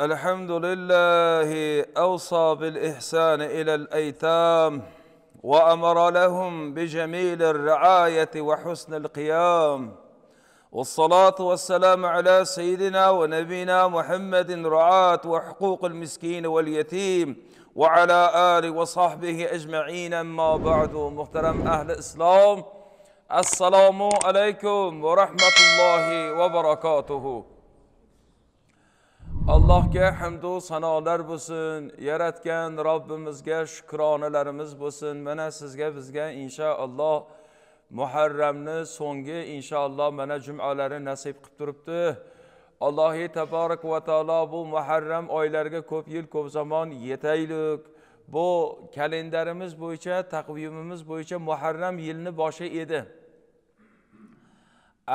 الحمد لله أوصى بالإحسان إلى الأيتام وأمر لهم بجميل الرعاية وحسن القيام والصلاة والسلام على سيدنا ونبينا محمد رعاة وحقوق المسكين واليتيم وعلى آله وصحبه أجمعين أما بعد محترم أهل الإسلام السلام عليكم ورحمة الله وبركاته allohga hamdu sanolar bo'lsin yaratgan robbimizga shukronalarimiz bo'lsin mana sizga bizga inshaalloh muharramni so'nggi inshaalloh mana jumalari nasib qilib turibdi allohi taborak va taolo bu muharram oylariga ko'p yil ko'p zamon yetaylik bu kalendarimiz bo'yicha taqvimimiz bo'yicha muharram yilni boshi edi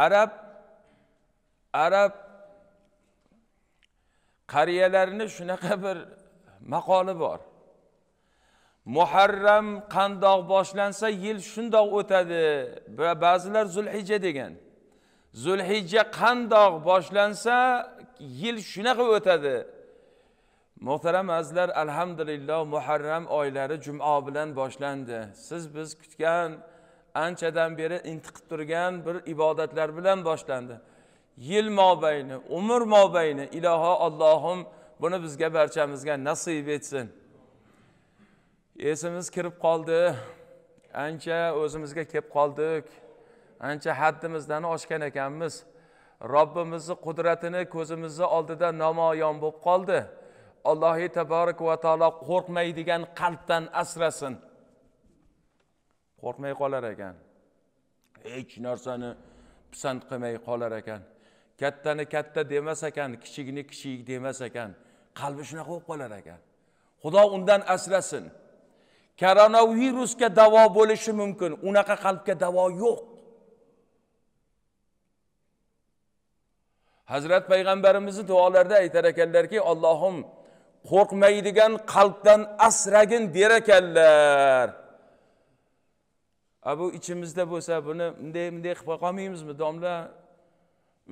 arab arab qariyalarni shunaqa bir maqoli bor muharram qandoq boshlansa yil shundoq o'tadi va ba'zilar zulhijja degan zulhijja qandoq boshlansa yil shunaqa o'tadi muhtaram azizlar alhamdulillah muharram oylari juma bilan boshlandi siz biz kutgan anchadan beri intiqib turgan bir ibodatlar bilan boshlandi yil mobayni umr mobayni iloho allohim buni bizga barchamizga nasib etsin esimiz kirib qoldi ancha o'zimizga kelib qoldik ancha haddimizdan oshgan ekanmiz robbimizni qudratini ko'zimizni oldida namoyon bo'lib qoldi allohi taborak va taolo qo'rqmaydigan qalbdan asrasin qo'rqmay qolar ekan hech narsani pisand qilmay qolar ekan kattani katta demas ekan kichikni kichik demas ekan qalbi shunaqa bo'lib qolar ekan xudo undan asrasin koronavirusga davo bo'lishi mumkin unaqa qalbga davo yo'q hazrat payg'ambarimizni duolarida aytar ekanlarki allohim qo'rqmaydigan qalbdan asragin der ekanlar a bu ichimizda bo'lsa buni bunday bunday qilib qo'ya qolmaymizmi domla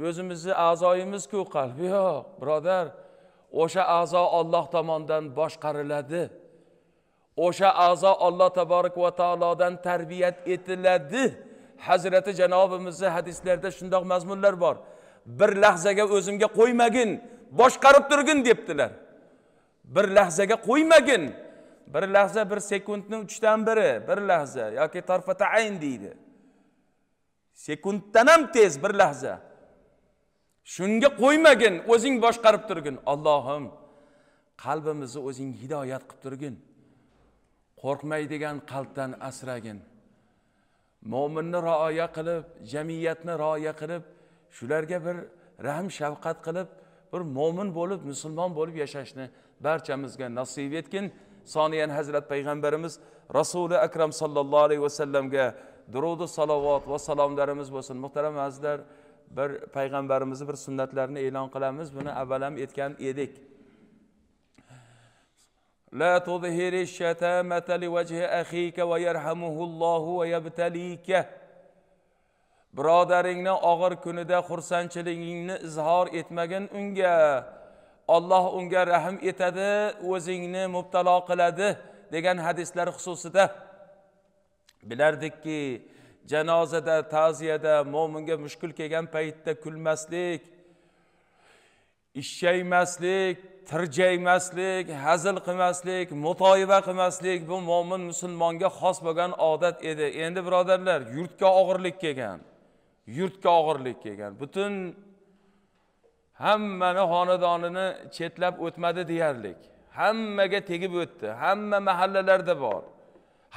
o'zimizni a'zoyimizku qalb yo'q birodar o'sha a'zo olloh tomonidan boshqariladi o'sha a'zo olloh taborak va taolodan tarbiyat etiladi hazrati janobimizni hadislarida shundoq mazmunlar bor bir lahzaga o'zimga qo'ymagin boshqarib turgin debdilar bir lahzaga qo'ymagin bir lahza bir sekundni uchdan biri bir lahza yoki tarfata ayn deydi sekunddan ham tez bir lahza shunga qo'ymagin o'zing boshqarib turgin allohim qalbimizni o'zing hidoyat qilib turgin qo'rqmaydigan qalbdan asragin mo'minni rioya qilib jamiyatni rioya qilib shularga bir rahm shafqat qilib bir mo'min bo'lib musulmon bo'lib yashashni barchamizga nasib etgin soniyan hazrat payg'ambarimiz rasuli akram sallallohu alayhi vasallamga durudi salovat va salomlarimiz bo'lsin muhtaram azizlar bir payg'ambarimizni bir sunnatlarini e'lon qilamiz buni avval ham aytgan edik لا تظهر الشتامة لوجه أخيك ويرحمه الله ويبتليك birodaringni og'ir kunida xursandchiligingni izhor etmagin unga olloh unga rahm etadi o'zingni mubtalo qiladi degan hadislar xususida bilardikki janozada ta'ziyada mo'minga mushkul kelgan paytda kulmaslik ishshaymaslik tirjaymaslik hazil qilmaslik mutoyiba qilmaslik bu mo'min musulmonga xos bo'lgan odat edi endi birodarlar yurtga og'irlik kelgan yurtga og'irlik kelgan butun hammani xonadonini chetlab o'tmadi deyarlik hammaga tegib o'tdi hamma mahallalarda bor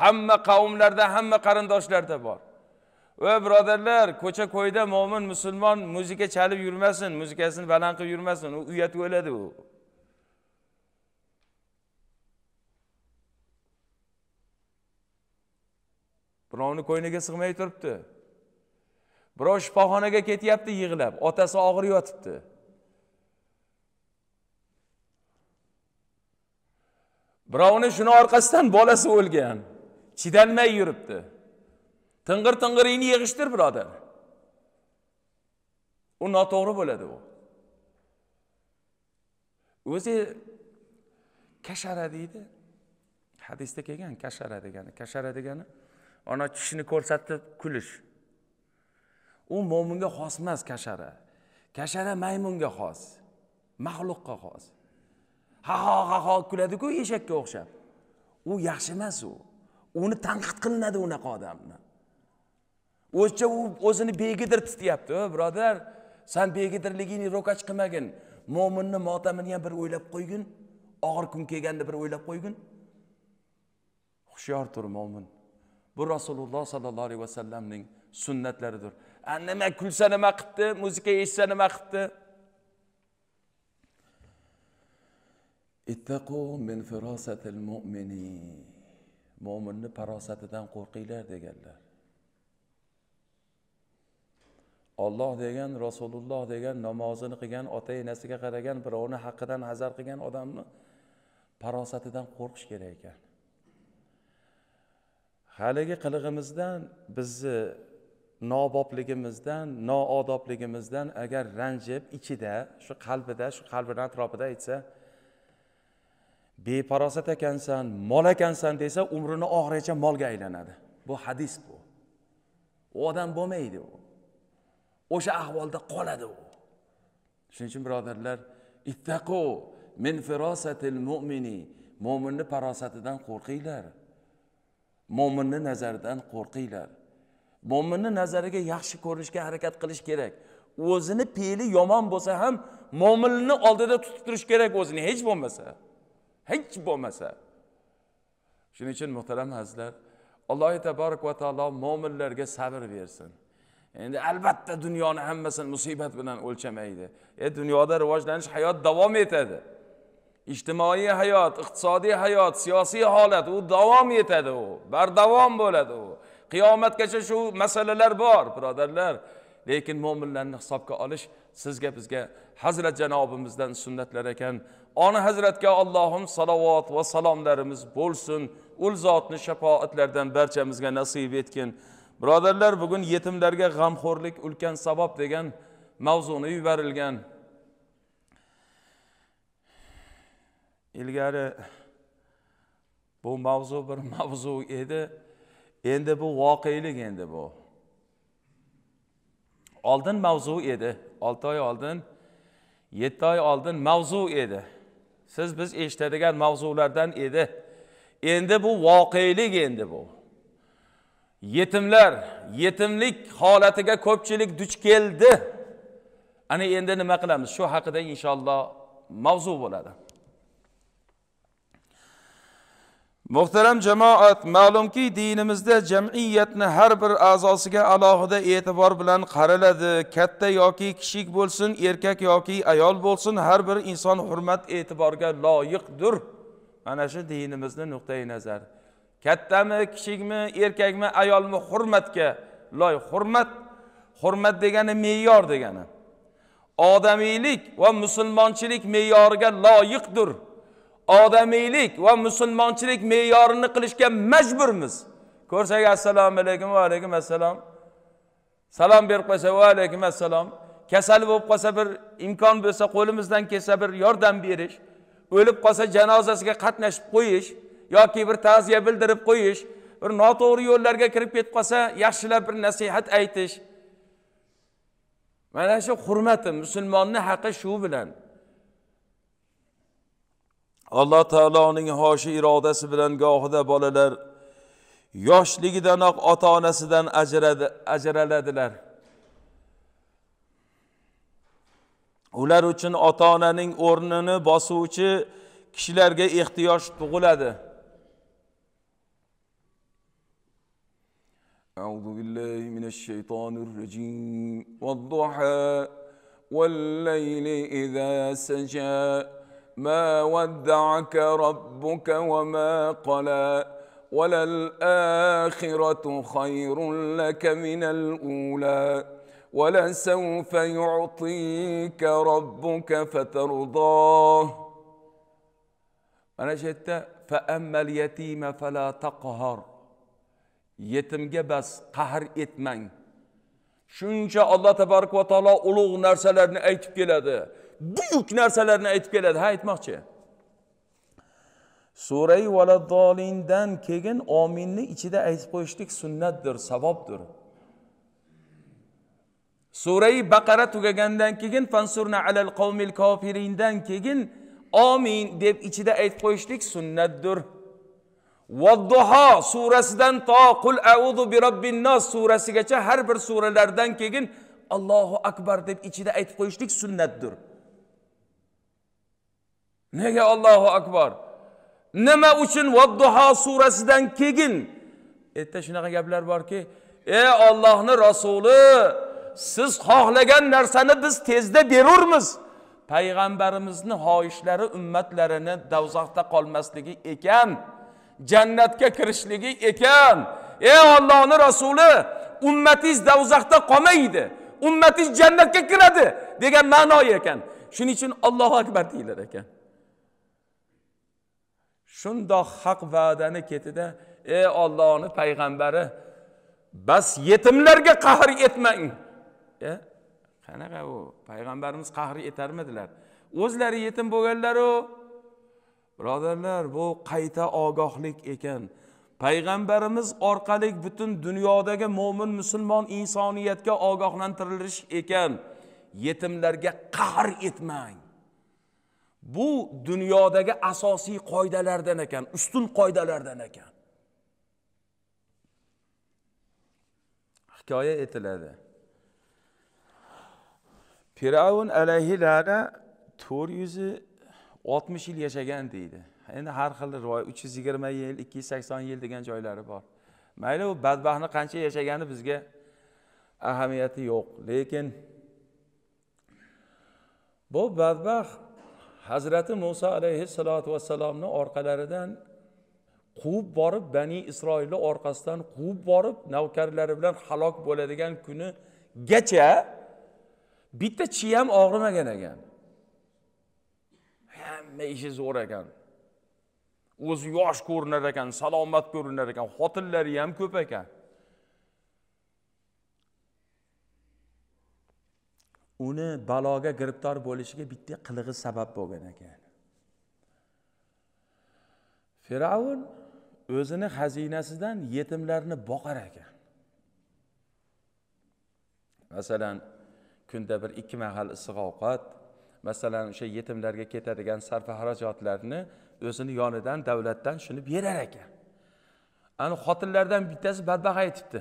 hamma qavmlarda hamma qarindoshlarda bor ve birodarlar ko'cha ko'yda mo'min musulmon muzika chalib yurmasin muzikasini baland qilib yurmasin u uyatga o'ladi u birovni ko'yniga sig'may turibdi keti yaptı ketyapti yig'lab otasi og'ir yotibdi onu shuni orqasidan bolasi o'lgan Çidenmeyi yuribdi ting'ir ting'iringni yig'ishtir birodar u noto'g'ri bo'ladi u o'zi kashara deydi hadisda kelgan kashara degani kashara degani ana tishini ko'rsatib kulish u mo'minga xos emas kashara kashara maymunga xos maxluqqa xos ha ha ha ha kuladiku eshakka o'xshab u yaxshi emas u uni tanqid qilinadi unaqa odamni o'zicha u o'zini begidir tityapti birodar san begidirligingni ro'kach qilmagin mo'minni motamini ham bir o'ylab qo'ygin og'ir kun kelganda bir o'ylab qo'ygin hushyor tur mo'min bu rasululloh sollallohu alayhi vasallamning sunnatlaridir a nima kulsa nima qilibdi muzika eshitsa nima qilibdi min firosatil mo'minni farosatidan qo'rqinglar deganlar olloh degan rasululloh degan namozini qilgan ota enasiga qaragan birovni haqqidan hazar qilgan odamni farosatidan qo'rqish kerak ekan haligi qilig'imizdan bizni nobobligimizdan noodobligimizdan agar ranjib ichida shu qalbida shu qalbini atrofida aytsa befarosat ekansan mol ekansan desa umrini oxirigacha molga aylanadi bu hadis bu u odam bo'lmaydi u o'sha ahvolda qoladi u shuning uchun birodarlar ittaqu min firosatil mo'mini mo'minni farosatidan qo'rqinglar mo'minni nazaridan qo'rqinglar mo'minni nazariga yaxshi ko'rinishga harakat qilish kerak o'zini fe'li yomon bo'lsa ham mo'minni oldida tutib turish kerak o'zini hech bo'lmasa hech bo'lmasa shuning uchun muhtaram azizlar alloh taborak va taolo mo'minlarga sabr bersin endi albatta dunyoni hammasini musibat bilan o'lchamaydi e dunyoda rivojlanish hayot davom etadi ijtimoiy hayot iqtisodiy hayot siyosiy holat u davom etadi u bardavom bo'ladi u qiyomatgacha shu masalalar bor birodarlar lekin mo'minlarni hisobga olish sizga bizga hazrat janobimizdan sunnatlar ekan ona hazratga allohim salovat va salomlarimiz bo'lsin ul zotni shafoatlardan barchamizga nasib etgin birodarlar bugun yetimlarga g'amxo'rlik ulkan savob degan mavzuni yuborilgan ilgari bu mavzu bir mavzu edi endi bu voqelik endi bu oldin mavzu edi olti oy oldin yetti oy oldin mavzu edi siz biz eshitadigan mavzulardan edi endi bu voqelik endi bu yetimlar yetimlik holatiga ko'pchilik duch keldi ana endi nima qilamiz shu haqida inshaalloh mavzu bo'ladi muhtaram jamoat ma'lumki dinimizda jamiyatni har bir a'zosiga alohida e'tibor bilan qaraladi katta yoki kichik bo'lsin erkak yoki ayol bo'lsin har bir inson hurmat e'tiborga loyiqdir mana shu dinimizni nuqtai nazari kattami kichikmi erkakmi ayolmi hurmatga loyiq hurmat hurmat degani me'yor degani odamiylik va musulmonchilik me'yoriga loyiqdir odamiylik va musulmonchilik me'yorini qilishga majburmiz ko'rsak assalomu alaykum va alaykum assalom salom berib qo'ysa va alaykum assalom kasal bo'lib qolsa bir imkon bo'lsa qo'limizdan kelsa bir yordam berish o'lib qolsa janozasiga qatnashib qo'yish yoki bir ta'ziya bildirib qo'yish bir noto'g'ri yo'llarga kirib ketib qolsa yaxshilab bir nasihat aytish mana shu hurmati musulmonni haqqi shu bilan alloh taoloning hoshi irodasi bilan gohida bolalar yoshligidanoq ota onasidan ajraladilar ular uchun ota onaning o'rnini bosuvchi kishilarga ehtiyoj tug'iladi من الشيطان الرجيم والضحى والليل إذا سجى ما ودعك ربك وما قلى وللآخرة خير لك من الأولى ولسوف يعطيك ربك فترضاه أنا شتى فأما اليتيم فلا تقهر yetimga bas qahr etmang shuncha alloh tabaraka va taolo ulug' narsalarni aytib keladi buyuk narsalarni aytib keladi ha aytmoqchi surai valadolindan keyin ominni ichida aytib qo'yishlik sunnatdir savobdir surai baqara tugagandan keyin fansurna alal qavmil kofirindan keyin omin deb ichida aytib qo'yishlik sunnatdir vadduho surasidan to qul audu bi robbin nos surasigacha har bir suralardan keyin allohu akbar deb ichida aytib qo'yishlik sunnatdir nega ollohu akbar nima uchun vadduho surasidan keyin erta shunaqa gaplar borki ey ollohni rasuli siz xohlagan narsani biz tezda berurmiz payg'ambarimizni hoishlari ummatlarini davzoqda qolmasligi ekan jannatga kirishligi ekan ey ollohni rasuli ummatingiz davzaxda qolmaydi ummatingiz jannatga kiradi degan ma'no ekan shuning uchun ollohu akbar deyilar ekan shundoq haq va'dani ketida ey ollohni payg'ambari bas yetimlarga qahr etmang e qanaqa u payg'ambarimiz qahr etarmidilar o'zlari yetim bo'lganlaru birodarlar bu qayta ogohlik ekan payg'ambarimiz orqali butun dunyodagi mo'min musulmon insoniyatga ogohlantirilish ekan yetimlarga qahr etmang bu dunyodagi asosiy qoidalardan ekan ustun qoidalardan ekan hikoya etiladi fir'avn alayhi la'na to'rt yuz 60 yil yashagan deydi endi har xil rivoyat uch yuz yigirma yil ikki yuz sakson yil degan joylari bor mayli u badbaxtni qancha yashagani bizga ahamiyati yo'q lekin bu badbaxt hazrati muso alayhissalotu vassalomni orqalaridan quvib borib bani isroilni orqasidan quvib borib navkarlari bilan halok bo'ladigan kunigacha bitta chiyam og'rimagan ekan hamma ishi zo'r ekan o'zi yosh ko'rinar ekan salomat ko'rinar ekan xotinlari ham ko'p ekan uni baloga giribtor bo'lishiga bitta qilig'i sabab bo'lgan ekan fir'avn o'zini xazinasidan yetimlarni boqar ekan masalan kunda bir ikki mahal issiq ovqat masalan o'sha yetimlarga ketadigan sarf xarajatlarni o'zini yonidan davlatdan shuni berar ekan ana xotinlardan bittasi badbaxt aytibdi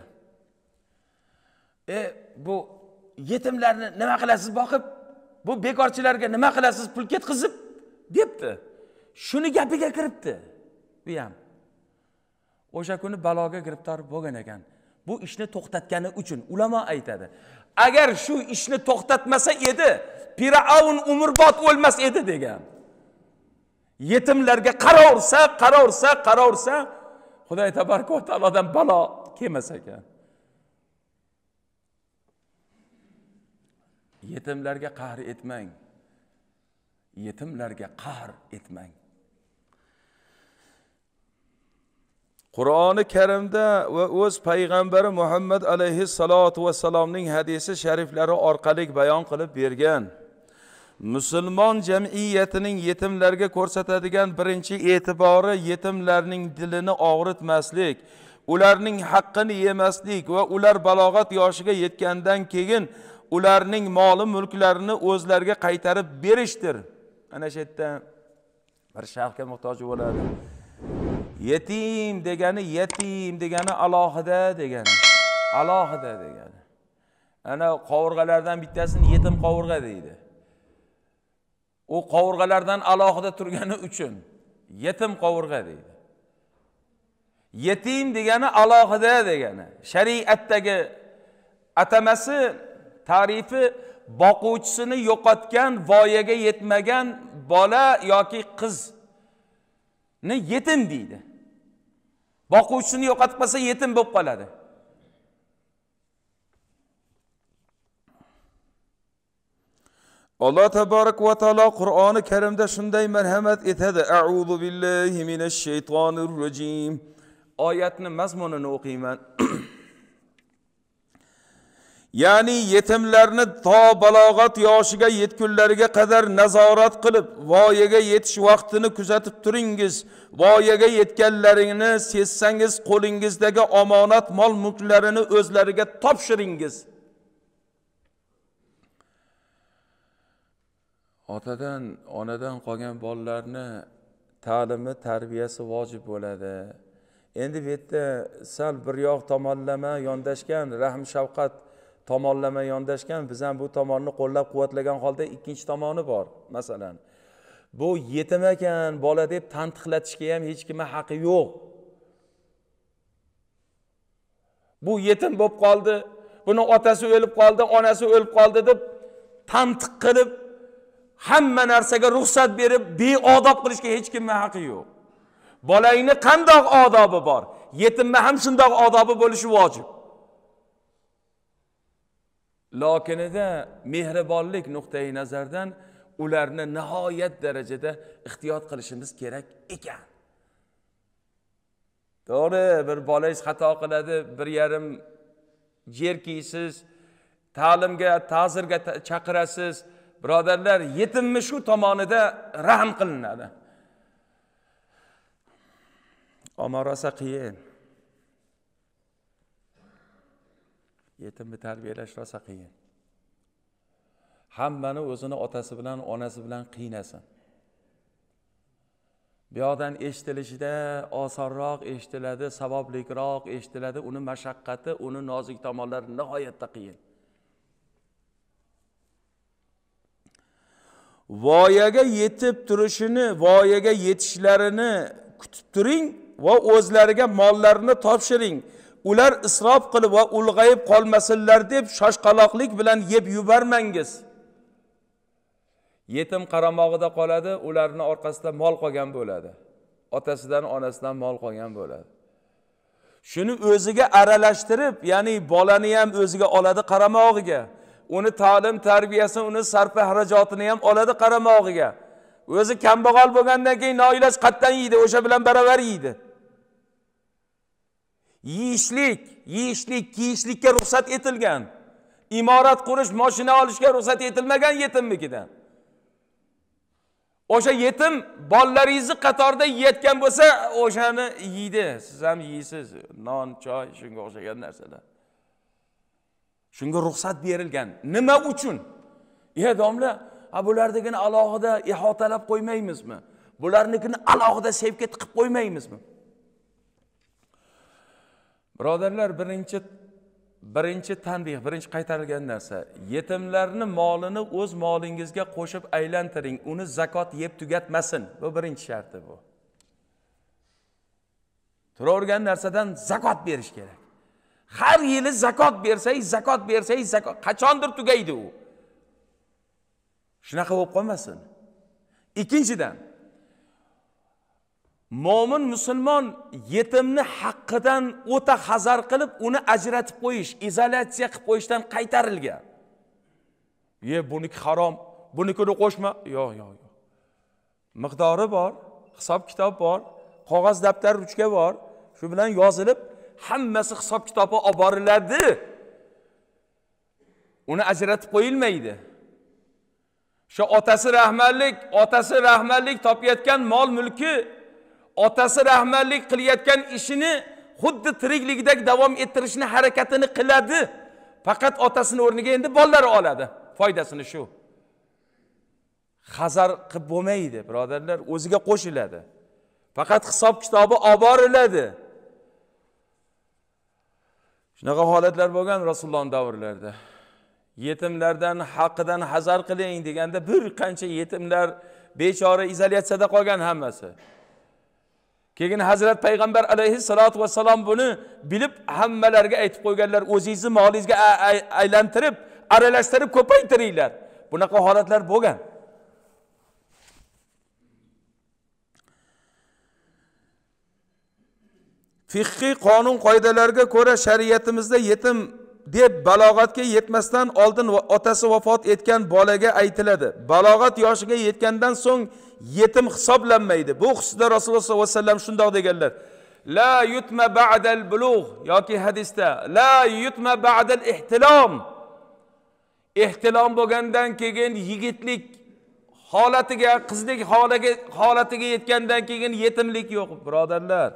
e bu yetimlarni nima qilasiz boqib bu bekorchilarga nima qilasiz pul ketqizib debdi shuni gapiga kiribdi bu ham o'sha kuni baloga giribtor bo'lgan ekan bu ishni to'xtatgani uchun ulamo aytadi agar shu ishni to'xtatmasa edi fir'avn umrbod o'lmas edi degan yetimlarga qaraversa qaraversa qaraversa xudoy tabaraka va taolodan balo kelmas ekan yetimlarga qahr etmang yetimlarga qahr etmang qur'oni karimda va o'z payg'ambari muhammad alayhissalotu vassalomning hadisi shariflari orqali bayon qilib bergan musulmon jamiyatining yetimlarga ko'rsatadigan birinchi e'tibori yetimlarning dilini og'ritmaslik ularning haqqini yemaslik va ular balog'at yoshiga yetgandan keyin ularning moli mulklarini o'zlariga qaytarib berishdir ana shu yerda bir sharhga muhtoj bo'ladi yetim degani yetim degani alohida degani alohida degani ana qovurg'alardan bittasini yetim qovurg'a deydi u qovurg'alardan alohida turgani uchun yetim qovurg'a deydi yetim degani alohida degani shariatdagi atamasi tarifi boquvchisini yo'qotgan voyaga yetmagan bola yoki qizni yetim deydi boquvchisini yo'qotib qolsa yetim bo'lib qoladi alloh taborak va taolo qur'oni karimda shunday marhamat etadi auzu billahi minash shaytonir rojim oyatni mazmunini o'qiyman ya'ni yetimlarni to balog'at yoshiga yetgunlariga qadar nazorat qilib voyaga yetish vaqtini kuzatib turingiz voyaga yetganlaringni sezsangiz qo'lingizdagi omonat mol mulklarini o'zlariga topshiringiz otadan onadan qolgan bolalarni ta'limi tarbiyasi vojib bo'ladi endi bu yerda sal bir yoq tomonlama yondashgan rahm shafqat tomonlama yondashgan biz ham bu tomonni qo'llab quvvatlagan holda ikkinchi tomoni bor masalan bu yetim ekan bola deb tantiqlatishga ham hech kimni haqqi yo'q bu yetim bo'lib qoldi buni otasi o'lib qoldi onasi o'lib qoldi deb tantiq qilib hamma narsaga ruxsat berib beodob qilishga hech kimni haqqi yo'q bolangni qandoq odobi bor yetimni ham shundoq odobi bo'lishi vojib lokinida mehribonlik nuqtai nazardan ularni nihoyat darajada ehtiyot qilishimiz kerak ekan to'g'ri bir bolangiz xato qiladi bir yarim jerkiysiz ta'limga ta'zirga chaqirasiz ta birodarlar yetimni shu tomonida rahm qilinadi omorosa qiyin yetimni tarbiyalash rosa qiyin hammani o'zini otasi bilan onasi bilan qiynasin bu yoqdan eshitilishida osonroq eshitiladi savoblikroq eshitiladi uni mashaqqati uni nozik tomonlari nihoyatda qiyin voyaga yetib turishini voyaga yetishlarini kutib turing va o'zlariga mollarini topshiring ular isrof qilib va ulg'ayib qolmasinlar deb shoshqaloqlik bilan yeb yubormangiz yetim qaramog'ida qoladi ularni orqasida mol qolgan bo'ladi otasidan onasidan mol qolgan bo'ladi shuni o'ziga aralashtirib ya'ni bolani ham o'ziga oladi qaramog'iga uni ta'lim tarbiyasini uni sarfi harajotini ham oladi qaramog'iga o'zi kambag'al bo'lgandan keyin noiloj qayerdan yeydi o'sha bilan baravar yeydi yeyishlik yeyishlik kiyishlikka ruxsat etilgan imorat qurish moshina olishga ruxsat etilmagan yetimnikidan o'sha yetim bolalaringizni qatorida yeyayotgan bo'lsa o'shani yeydi siz ham yeysiz non choy shunga o'xshagan narsalar shunga ruxsat berilgan nima uchun ye domla a bulardagini alohida ihotalab qo'ymaymizmi bularnikini alohida sevka tiqib qo'ymaymizmi birodarlar birinchi birinchi tanbeh birinchi qaytarilgan narsa yetimlarni molini o'z molingizga qo'shib aylantiring uni zakot yeb tugatmasin bu birinchi sharti bu turavergan narsadan zakot berish kerak har yili zakot bersangiz zakot bersangiz zakot qachondir tugaydi u shunaqa bo'lib qolmasin ikkinchidan mo'min musulmon yetimni haqqidan o'ta hazar qilib uni ajratib qo'yish izolyatsiya qilib qo'yishdan qaytarilgan ye buniki harom bunikini qo'shma yo'q yo'q yo'q miqdori bor hisob kitob bor qog'oz daftar ruchka bor shu bilan yozilib hammasi hisob kitobi olib boriladi uni ajratib qo'yilmaydi o'sha otasi rahmatlik otasi rahmatlik topayotgan mol mulki otasi rahmatlik qilayotgan ishini xuddi tirikligidek davom ettirishni harakatini qiladi faqat otasini o'rniga endi bolalari oladi foydasini shu hazar qilib bo'lmaydi birodarlar o'ziga qo'shiladi faqat hisob kitobi olib boriladi shunaqa holatlar bo'lgan rasululloh davrlarida yetimlardan haqidan hazar qiling deganda bir qancha yetimlar bechora izolyatsiyada qolgan hammasi keyin hazrat payg'ambar alayhissalotu vassalom buni bilib hammalarga aytib qo'yganlar o'zingizni molingizga aylantirib aralashtirib ko'paytiringlar bunaqa holatlar bo'lgan fiqhiy qonun qoidalariga ko'ra shariatimizda yetim deb balog'atga yetmasdan oldin otasi vafot etgan bolaga aytiladi balog'at yoshiga yetgandan so'ng yetim hisoblanmaydi bu xususida rasululloh sollallohu alayhi vasallam shundoq deganlar la yutma ba'dal bulug' yoki hadisda la yutma ba'dal ihtilom ehtilom bo'lgandan keyin yigitlik holatiga qizlik holatiga yetgandan keyin yetimlik yo'q birodarlar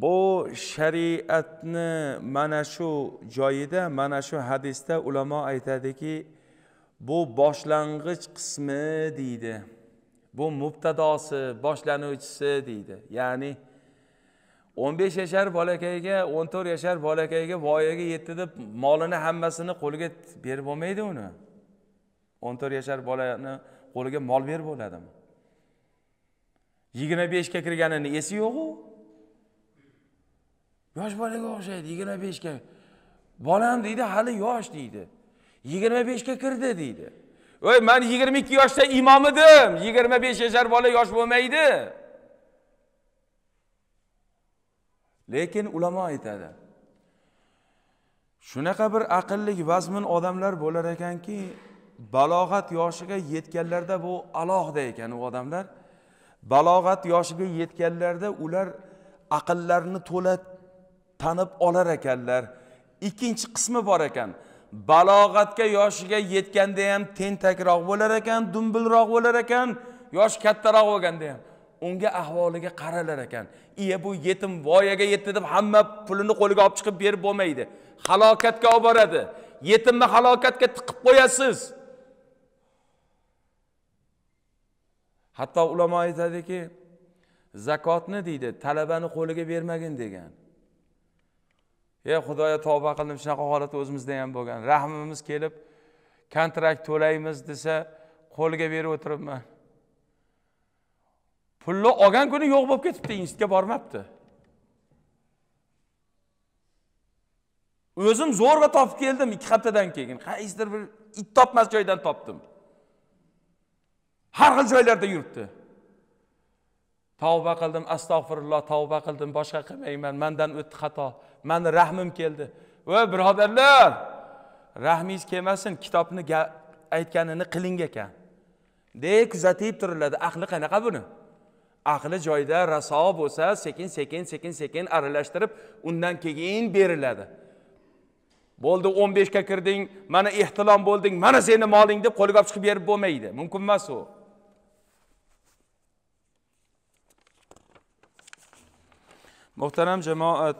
bu shariatni mana shu joyida mana shu hadisda ulamo aytadiki bu boshlang'ich qismi deydi bu mubtadosi boshlanuvchisi deydi ya'ni o'n besh yashar bolakayga o'n to'rt yashar bolakayga voyaga yetdi deb molini hammasini qo'liga berib bo'lmaydi uni o'n to'rt yashar bolani qo'liga mol berib bo'ladimi yigirma beshga kirganini esi yo'qu yosh bolaga o'xshaydi yigirma beshga bolam deydi hali yosh deydi yigirma beshga kirdi deydi voy man yigirma ikki yoshda imom edim yigirma besh yashar bola yosh bo'lmaydi lekin ulamo aytadi shunaqa bir aqlli vazmin odamlar bo'lar ekanki balog'at yoshiga yetganlarda bu alohida ekan u odamlar balog'at yoshiga yetganlarda ular aqllarini to'la tanib olar ekanlar ikkinchi qismi bor ekan balog'atga yoshiga yetganda ham tentakroq bo'lar ekan dumbilroq bo'lar ekan yoshi kattaroq bo'lganda ham unga ahvoliga qaralar ekan iye bu yetim voyaga yetdi deb hamma pulini qo'liga olib chiqib berib bo'lmaydi halokatga olib boradi yetimni halokatga tiqib qo'yasiz hatto ulamo aytadiki zakotni deydi talabani qo'liga bermagin degan ey xudoyo tavba qildim shunaqa holat o'zimizda ham bo'lgan rahmimiz kelib kontrakt to'laymiz desa qo'lga berib o'tiribman pulni olgan kuni yo'q bo'lib ketibdi institutga bormabdi o'zim zo'rg'a topib keldim ikki haftadan keyin qaysidir bir it topmas joydan topdim har xil joylarda yuribdi tavba qildim astag'firulloh tavba qildim boshqa qilmayman mandan o'tdi xato mani rahmim keldi voy birodarlar rahmingiz kelmasin kitobni aytganini qiling ekan deb kuzatib turiladi aqli qanaqa buni aqli joyida raso bo'lsa sekin sekin sekin sekin aralashtirib undan keyin beriladi bo'ldi o'n beshga kirding mana ehtilom bo'lding mana seni moling deb qo'liga olib chiqib berib bo'lmaydi mumkin emas u muhtaram jamoat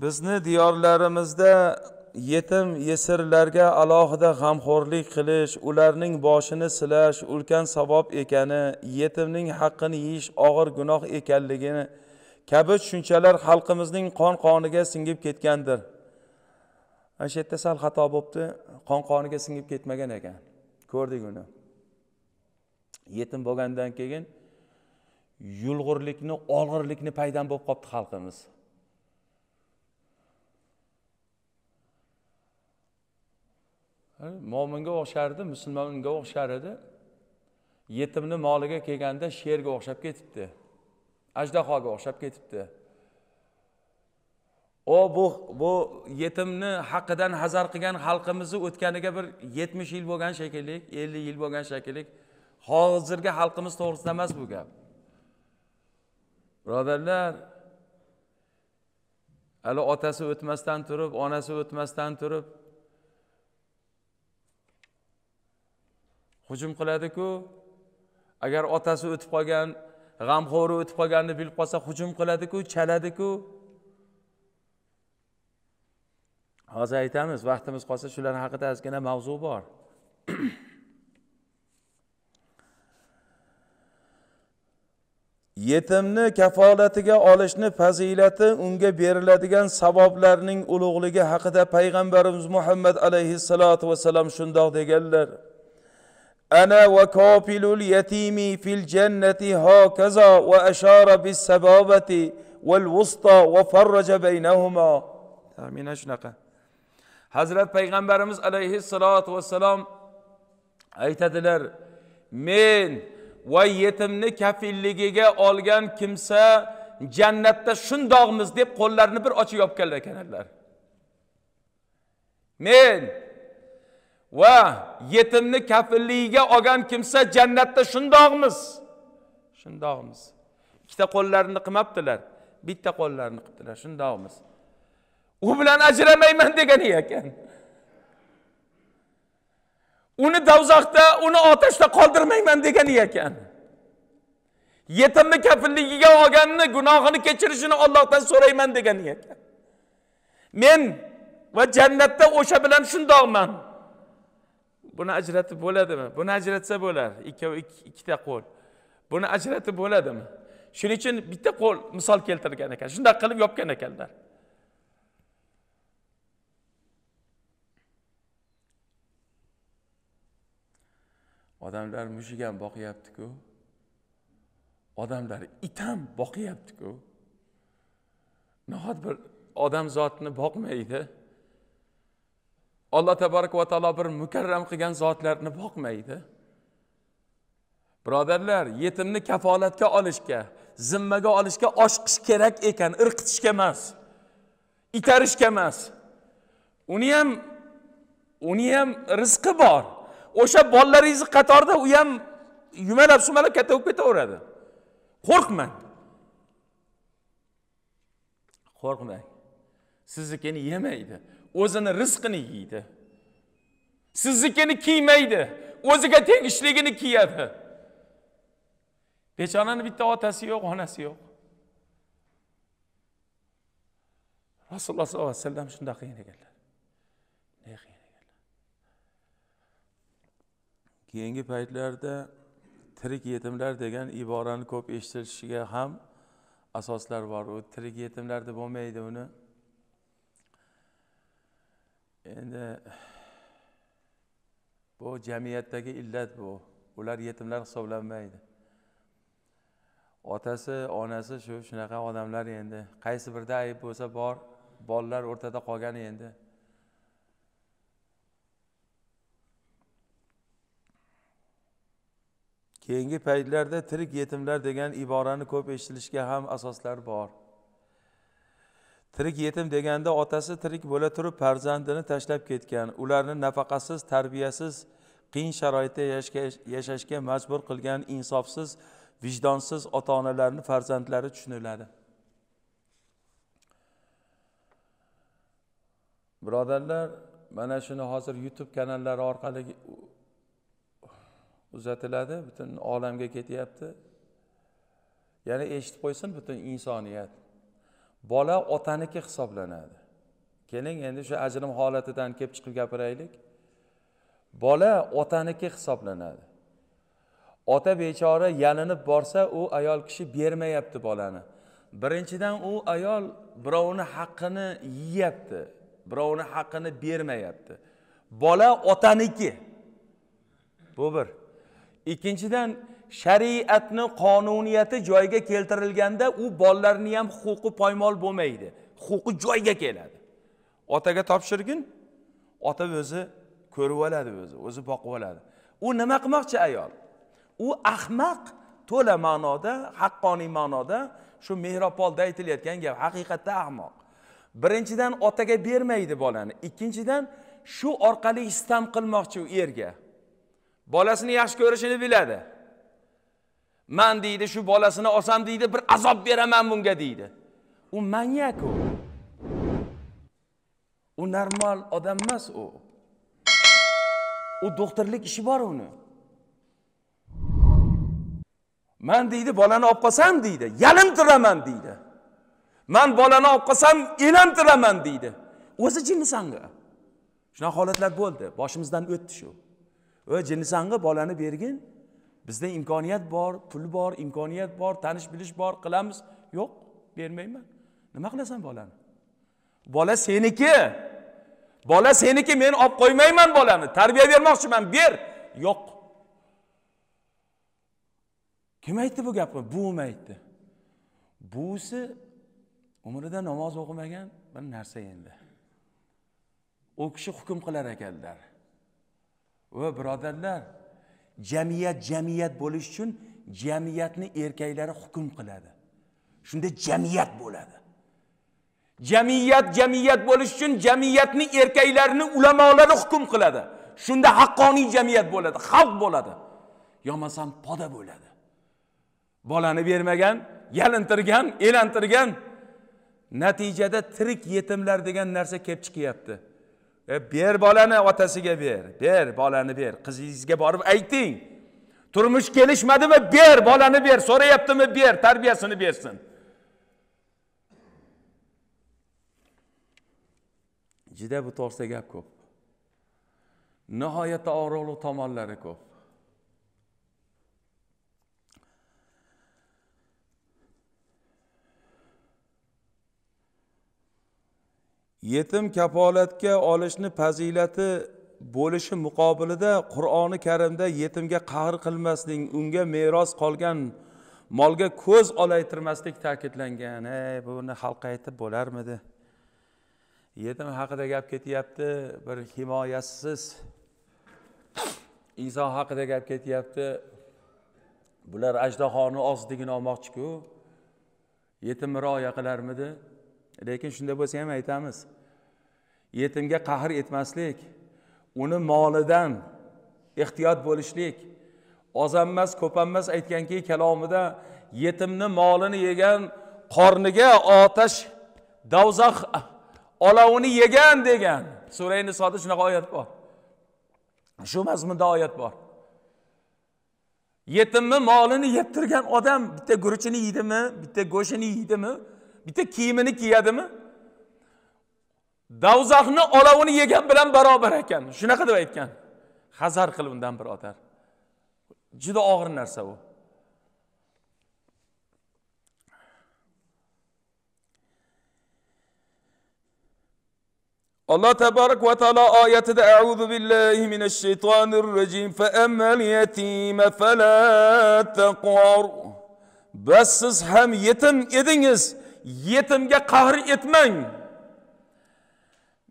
bizni diyorlarimizda yetim yesirlarga alohida g'amxo'rlik qilish ularning boshini silash ulkan savob ekani yetimning haqqini yeyish og'ir gunoh ekanligini kabi tushunchalar xalqimizning qon qoniga singib ketgandir ana shu yerda sal xato bo'libdi qon qoniga singib ketmagan ekan ko'rdik uni yetim bo'lgandan keyin yulg'urlikni olg'irlikni paydan bo'lib qolibdi xalqimiz mo'minga o'xshar edi musulmonga o'xshar edi yetimni moliga kelganda sherga o'xshab ketibdi ajdahoga o'xshab ketibdi o bu bu yetimni haqqidan hazar qilgan xalqimizni o'tganiga bir yetmish yil bo'lgan shekilli ellik yil bo'lgan shekilli hozirgi xalqimiz to'g'risida emas bu gap birodarlar hali otasi o'tmasdan turib onasi o'tmasdan turib hujum qiladiku agar otasi o'tib qolgan g'amxo'ri o'tib qolganini bilib qolsa hujum qiladiku chaladiku hozir aytamiz vaqtimiz qolsa shular haqida ozgina mavzu bor yetimni kafolatiga olishni fazilati unga beriladigan savoblarning ulug'ligi haqida payg'ambarimiz muhammad alayhissalotu vassalom shundoq deganlar ana va kofilul yatimi fil jannati hokazo va ashora bis sabobati val vusto va farraja baynahuma mana shunaqa hazrat payg'ambarimiz alayhissalotu vassalom aytadilar men va yetimni kafilligiga olgan kimsa jannatda shundoqmiz deb kollarını bir ochib yopganlar ekanlar men va yetimni kafilligiga olgan kimsa jannatda shundoqmiz shundoqmiz ikkita qo'llarini qilmabdilar bitta qo'llarini qilibdilar shundoqmiz u bilan ajramayman degani ekan uni davzaxda uni otashda qoldirmayman degani ekan yetimni kafilligiga olganini gunohini kechirishini ollohdan so'rayman degani ekan men va jannatda o'sha bilan shundoqman buni ajratib bo'ladimi buni ajratsa bo'lar ikkovi ikkita qo'l buni ajratib bo'ladimi shuning uchun bitta qo'l misol keltirgan ekan shunday qilib yopgan ekanlar odamlar mushuk ham boqyaptiku odamlar it ham boqyaptiku nahot bir odam zotni boqmaydi alloh taborak va taolo bir mukarram qilgan zotlarni boqmaydi birodarlar yetimni kafolatga olishga zimmaga olishga oshiqish kerak ekan irqitishga emas itarishga emas uni ham uni ham rizqi bor o'sha bolalaringizni qatorida u ham yumalab sumalab katta bo'lib ketaveradi qo'rqmang qo'rqmang siznikini yemaydi o'zini rizqini yeydi siznikini kiymaydi o'ziga tegishligini kiyadi bechorani bitta otasi yo'q onasi yo'q rasululloh sollallohu alayhi vasallam shunday qilgan ekanlar keyingi paytlarda tirik yetimlar degan iborani ko'p eshitilishiga ham asoslar bor u tirik yetimlarda bo'lmaydi uni endi bu jamiyatdagi illat bu ular yetimlar hisoblanmaydi otasi onasi shu shunaqa odamlar endi qaysi birida ayb bo'lsa bor bolalar o'rtada qolgan endi keyingi paytlarda tirik yetimlar degan iborani ko'p eshitilishiga ham asoslar bor tirik yetim deganda otasi tirik bo'la turib farzandini tashlab ketgan ularni nafaqasiz tarbiyasiz qiyin sharoitda yashashga majbur qilgan insofsiz vijdonsiz ota onalarni farzandlari tushuniladi birodarlar mana shuni hozir youtube kanallari orqali uzatiladi butun olamga ketyapti yana eshitib qo'ysin butun insoniyat bola otaniki hisoblanadi keling endi shu ajrim holatidan kelib chiqib gapiraylik bola otaniki hisoblanadi ota bechora yalinib borsa u ayol kishi bermayapti bolani birinchidan u ayol birovni haqqini yeyapti birovni haqqini bermayapti bola otaniki bu bir ikkinchidan shariatni qonuniyati joyiga keltirilganda u bolalarni ham huquqi poymol bo'lmaydi huquqi joyiga keladi otaga topshirgin ota o'zi ko'rib oladi o'zi o'zi boqib oladi u nima qilmoqchi ayol u ahmaq to'la ma'noda haqqoniy ma'noda shu mehropolda aytilayotgan gap haqiqatda ahmoq birinchidan otaga bermaydi bolani ikkinchidan shu orqali istam qilmoqchi u erga bolasini yaxshi ko'rishini biladi man deydi shu bolasini olsam deydi bir azob beraman bunga deydi u manyak u u normal odam emas u u doktorlik ishi bor uni man deydi bolani olib qolsam deydi yalintiraman deydi man bolani olib qolsam elantiraman deydi o'zi jinnisanga shunaqa holatlar bo'ldi boshimizdan o'tdi shu va jinisang'i bolani bergin bizda imkoniyat bor pul bor imkoniyat bor tanish bilish bor qilamiz yo'q bermayman nima qilasan bolani bola seniki bola seniki men olib qo'ymayman bolani tarbiya bermoqchiman ber yo'q kim aytdi bu gapni buvim aytdi buvisi umrida namoz o'qimagan bir narsa endi u kishi hukm qilar ekanlar va birodarlar jamiyat jamiyat bo'lish uchun jamiyatni erkaklari hukm qiladi shunda jamiyat bo'ladi jamiyat jamiyat bo'lish uchun jamiyatni erkaklarini ulamolari hukm qiladi shunda haqqoniy jamiyat bo'ladi xalq bo'ladi yomasam poda bo'ladi bolani bermagan yalintirgan elantirgan natijada tirik yetimlar degan narsa kelib chiqyapti e ber bolani otasiga ber ber bolani ber qizingizga borib ayting turmush kelishmadimi ber bolani ber so'rayaptimi ber tarbiyasini bersin juda bu to'g'risida gap ko'p nihoyatda og'riqli tomonlari ko'p yetim kafolatga olishni fazilati bo'lishi muqobilida qur'oni karimda yetimga qahr qilmaslik unga meros qolgan molga ko'z olaytirmaslik ta'kidlangan ey buni xalqqa aytib bo'larmidi yetim haqida gap ketyapti bir himoyasiz inson haqida gap ketyapti bular ajdahoni ozligini olmoqchiku yetim rioya qilarmidi lekin shunday bo'lsa ham aytamiz yetimga qahr etmaslik uni molidan ehtiyot bo'lishlik ozammas ko'pammas aytganki kalomida yetimni molini yegan qorniga otash davzax ah, olovini yegan degan sura nisoda shunaqa oyat bor shu mazmunda oyat bor yetimni molini yeb turgan odam bitta guruchini yeydimi bitta go'shtini yeydimi bitta kiyimini kiyadimi davzaxni olovini yegan bilan barobar ekan shunaqa deb aytgan hazar qil undan birodar juda og'ir narsa u الله تبارك va taolo oyatida بالله من الشيطان الرجيم فأما اليتيم فلا تقهر بس siz ham yetim edingiz yetimga qahr etmang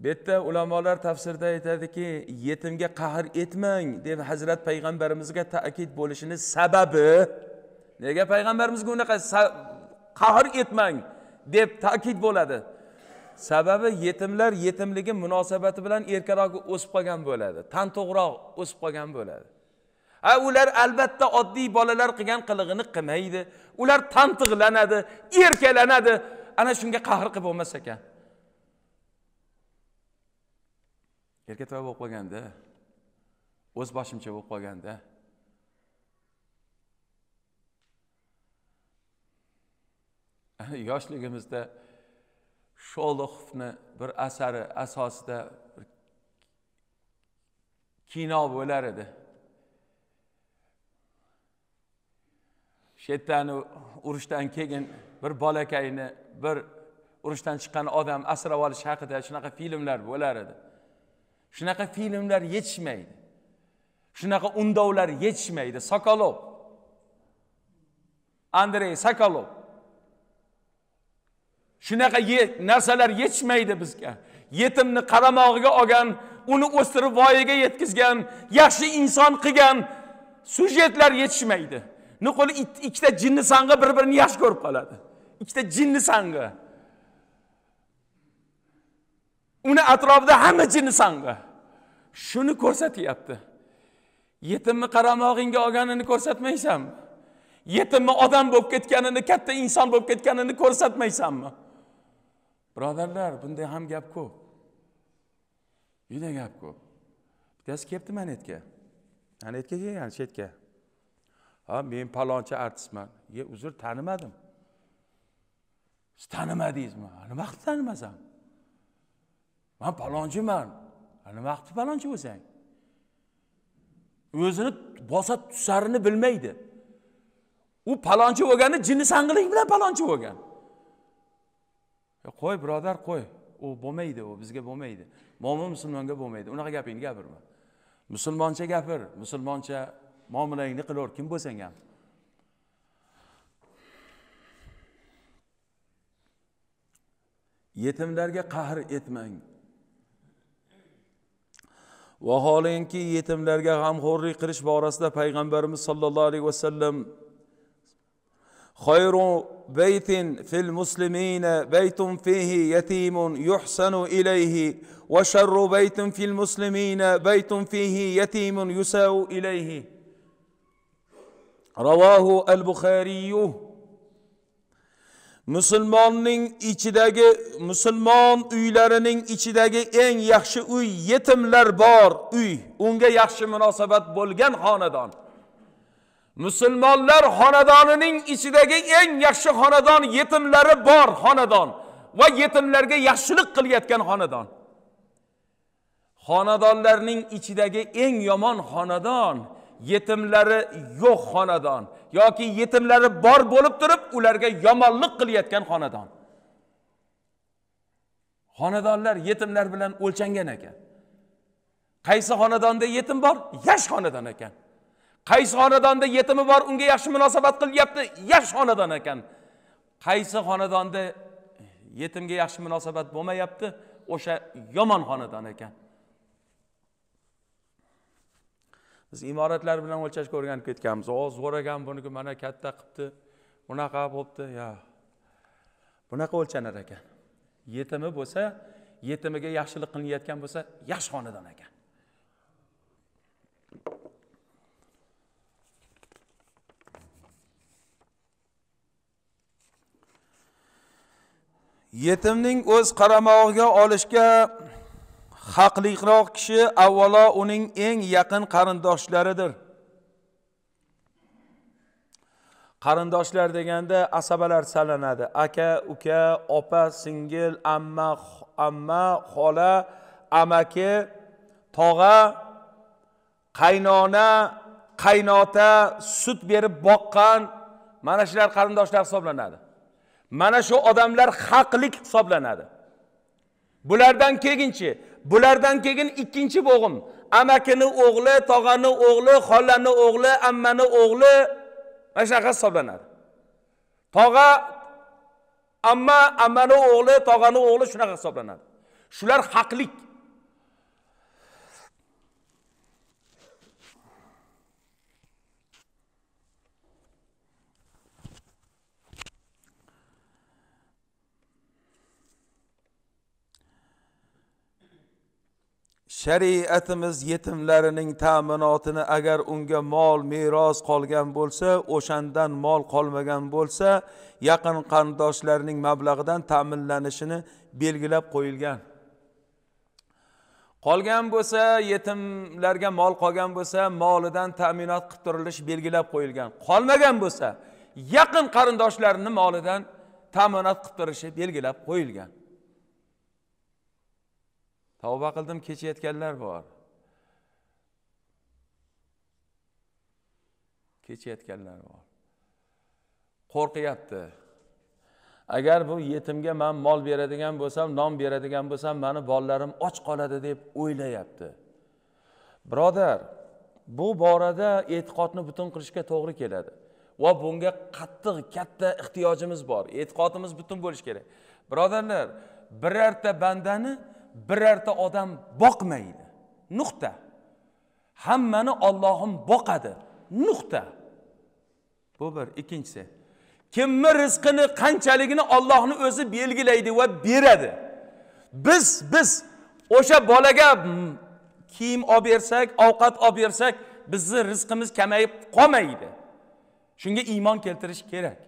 bu yerda ulamolar tafsirda aytadiki yetimga qahr etmang deb hazrat payg'ambarimizga ta'kid bo'lishini sababi nega payg'ambarimizga unaqa qahr etmang deb ta'kid bo'ladi sababi yetimlar yetimligi munosabati bilan erkaroq o'sib qolgan bo'ladi tanto'g'roq o'sib qolgan bo'ladi ha ular albatta oddiy bolalar qilgan qilig'ini qilmaydi ular tantiqlanadi erkalanadi ana shunga qahr qilib bo'lmas ekan yelkatoy bo'lib qolganda o'z boshimcha bo'lib qolganda yoshligimizda sholoxovni bir asari asosida kino bo'lar edi shu yerdan urushdan keyin bir bolakayni bir urushdan chiqqan odam asrab olish haqida shunaqa filmlar bo'lar edi shunaqa filmlar yetishmaydi shunaqa undovlar yetishmaydi sokolov andrey sokolov shunaqa ye, narsalar yetishmaydi bizga yetimni qaramog'iga olgan uni o'stirib voyaga yetkazgan yaxshi inson qilgan sujetlar yetishmaydi nuqul ikkita jinni sang'i bir birini yaxshi ko'rib qoladi ikkita jinni sang'i uni atrofida hamma jinni sang'i shuni ko'rsatyapti yetimni qaramog'ingga olganini ko'rsatmaysanmi yetimni odam bo'lib ketganini katta inson bo'lib ketganini ko'rsatmaysanmi birodarlar bunday ham gap ko'p juda gap ko'p bittasi kelibdi manetga manetga kelgan chetga ha men palonchi artistman ye uzr tanimadim siz tanimadingizmi nima qilib tanimasam man palonchiman nima vaqti palonchi bo'lsang o'zini bosa tusarini bilmaydi u palonchi bo'lganda jinni sang'ilik bilan palonchi bo'lgan qo'y birodar qo'y u bo'lmaydi u bizga bo'lmaydi mo'min musulmonga bo'lmaydi unaqa gapingni gapirma musulmoncha gapir musulmoncha muomalangni qilaver kim bo'lsang ham yetimlarga qahr etmang وحالين كي يتم لرغة غمخوري قرش بارسنا پیغمبرمز صلى الله عليه وسلم خير بيت في المسلمين بيت فيه يتيم يحسن إليه وشر بيت في المسلمين بيت فيه يتيم يساو إليه رواه البخاري رواه البخاري musulmonning ichidagi musulmon uylarining ichidagi eng yaxshi uy yetimlar bor uy unga yaxshi munosabat bo'lgan xonadon musulmonlar xonadonining ichidagi eng yaxshi xonadon yetimlari bor xonadon va yetimlarga yaxshilik qilayotgan xonadon xonadonlarning ichidagi eng yomon xonadon yetimlari yo'q xonadon yoki yetimlari bor bo'lib turib ularga yomonlik qilayotgan xonadon xonadonlar yetimlar bilan o'lchangan ekan qaysi xonadonda yetim bor yash xonadon ekan qaysi xonadonda yetimi bor unga yaxshi munosabat qilyapti yash xonadon ekan qaysi xonadonda yetimga yaxshi munosabat bo'lmayapti o'sha yomon xonadon ekan biz imoratlar bilan o'lchashga o'rganib ketganmiz o zo'ragan buniki mana katta qilibdi bunaqa bo'libdi yo bunaqa o'lchanar ekan yetimi bo'lsa yetimiga yaxshilik qilinayotgan bo'lsa yaxshi xonadon ekan yetimning o'z qaramog'iga olishga haqliqroq kishi avvalo uning eng yaqin qarindoshlaridir qarindoshlar deganda asabalar salanadi aka uka opa singil amma amma xola amaki tog'a qaynona qaynota sut berib boqqan mana shular qarindoshlar hisoblanadi mana shu odamlar haqlik hisoblanadi bulardan keyinchi bulardan keyin ikkinchi bo'g'im amakini o'g'li tog'ani o'g'li xolani o'g'li ammani o'g'li mana shunaqa hisoblanadi tog'a amma ammani o'g'li tog'ani o'g'li shunaqa hisoblanadi shular haqlik shariatimiz yetimlarining ta'minotini agar unga mol meros qolgan bo'lsa o'shandan mol qolmagan bo'lsa yaqin qarindoshlarning mablag'idan ta'minlanishini belgilab qo'yilgan qolgan bo'lsa yetimlarga mol qolgan bo'lsa molidan ta'minot qilib turilishi belgilab qo'yilgan qolmagan bo'lsa yaqin qarindoshlarini molidan ta'minot qilib turishi belgilab qo'yilgan tavba qildim kechayotganlar bor kechayotganlar bor qo'rqyapti agar bu yetimga man mol beradigan bo'lsam non beradigan bo'lsam mani bolalarim och qoladi deb o'ylayapti birodar bu borada e'tiqodni butun qilishga to'g'ri keladi va bunga qattiq katta ehtiyojimiz bor e'tiqodimiz butun bo'lishi kerak birodarlar birorta bandani birorta odam boqmaydi nuqta hammani ollohim boqadi nuqta bu bir ikkinchisi kimni rizqini qanchaligini ollohni o'zi belgilaydi va beradi biz biz o'sha bolaga kiyim olib bersak ovqat olib bersak bizni rizqimiz kamayib qolmaydi shunga iymon keltirish kerak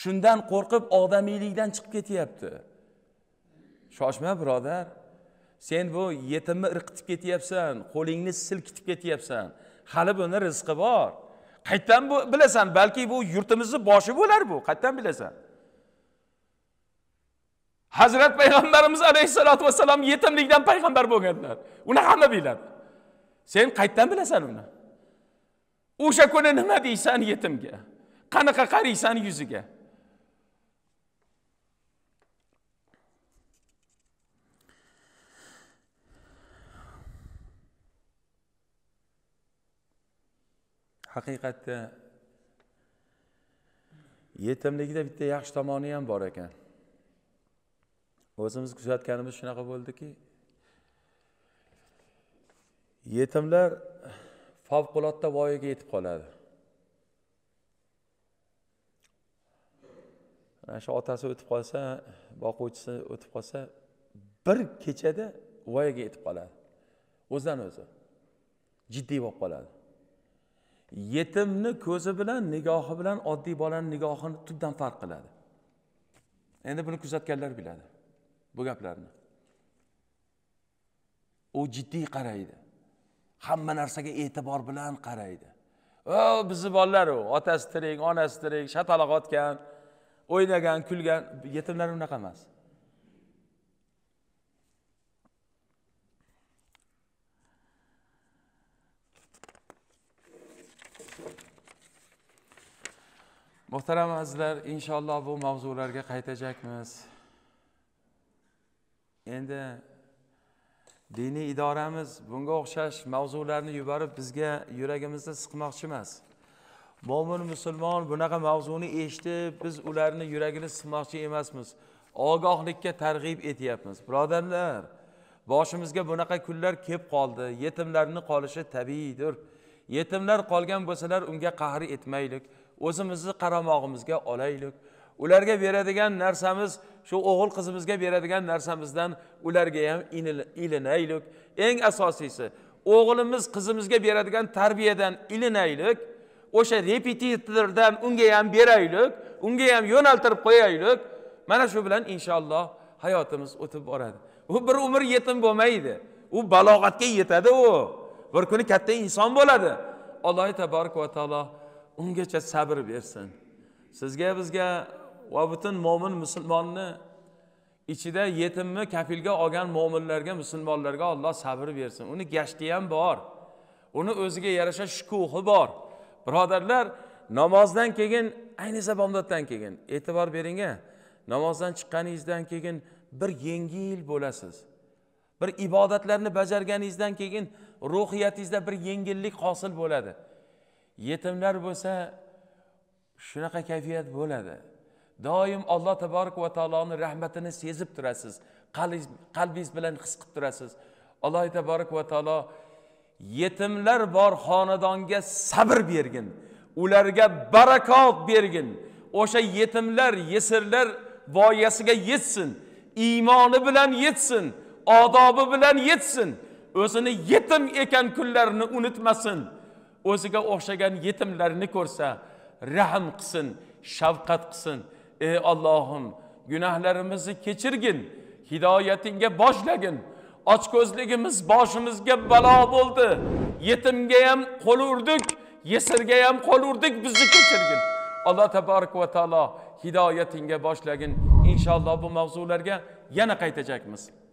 shundan qo'rqib odamiylikdan chiqib ketyapti shoshma birodar sen bu yetimni irqitib ketyapsan qo'lingni silkitib ketyapsan hali buni rizqi bor qayerdan bilasan balki bu yurtimizni boshi bo'lar bu qayerdan bilasan hazrat payg'ambarimiz alayhissalotu vassalom yetimlikdan payg'ambar bo'lganlar uni hamma biladi sen qayerdan bilasan uni o'sha kuni nima deysan yetimga qanaqa qaraysan yuziga haqiqatda yetimligida bitta yaxshi tomoni ham bor ekan o'zimiz kuzatganimiz shunaqa bo'ldiki yetimlar favqulodda voyaga yetib qoladi mana shu otasi o'tib qolsa boquvchisi o'tib qolsa bir kechada voyaga yetib qoladi o'zidan o'zi jiddiy bo'lib qoladi yetimni ko'zi bilan nigohi bilan oddiy bolani nigohini tubdan farq qiladi endi buni kuzatganlar biladi bu gaplarni u jiddiy qaraydi hamma narsaga e'tibor bilan qaraydi o bizni bolalar u otasi tirik onasi tirik shataloq otgan o'ynagan kulgan yetimlar unaqa emas muhtaram azizlar inshaalloh bu mavzularga qaytajakmiz endi diniy idoramiz bunga o'xshash mavzularni yuborib bizga yuragimizni siqmoqchi emas mo'min musulmon bunaqa mavzuni eshitib biz ularni yuragini siqmoqchi emasmiz ogohlikka targ'ib etyapmiz birodarlar boshimizga bunaqa kunlar kelib qoldi yetimlarni qolishi tabiiydir yetimlar qolgan bo'lsalar unga qahr etmaylik o'zimizni qaramog'imizga olaylik ularga beradigan narsamiz shu o'g'il qizimizga beradigan narsamizdan ularga ham ilinaylik eng asosiysi o'g'limiz qizimizga beradigan tarbiyadan ilinaylik o'sha repetitordan unga ham beraylik unga ham yo'naltirib qo'yaylik mana shu bilan inshaalloh hayotimiz o'tib boradi u bir umr yetim bo'lmaydi u balog'atga yetadi u bir kuni katta inson bo'ladi alloh taborak va taolo ungacha sabr bersin sizga bizga va butun mo'min musulmonni ichida yetimni kafilga olgan mo'minlarga musulmonlarga olloh sabr bersin uni gashti ham bor uni o'ziga yarasha shukuhi bor birodarlar namozdan keyin ayniqsa bomdoddan keyin e'tibor bering namozdan chiqqaningizdan keyin bir yengil bo'lasiz bir ibodatlarni bajarganingizdan keyin ruhiyatingizda bir yengillik hosil bo'ladi yetimlar bo'lsa shunaqa kayfiyat bo'ladi doim alloh taborak va taoloni rahmatini sezib turasiz qalbingiz bilan his qilib turasiz alloh taborak va taolo yetimlar bor xonadonga sabr bergin ularga barakot bergin o'sha yetimlar yesirlar voyasiga yetsin iymoni bilan yetsin odobi bilan yetsin o'zini yetim ekan kunlarini unutmasin o'ziga o'xshagan yetimlarni ko'rsa rahm qilsin shafqat qilsin ey ollohim gunohlarimizni kechirgin hidoyatingga boshlagin ochko'zligimiz boshimizga balo bo'ldi yetimga ham qo'l urdik yesirga ham qo'l urdik bizni kechirgin alloh taborak va taolo hidoyatingga boshlagin inshaalloh bu mavzularga yana qaytajakmiz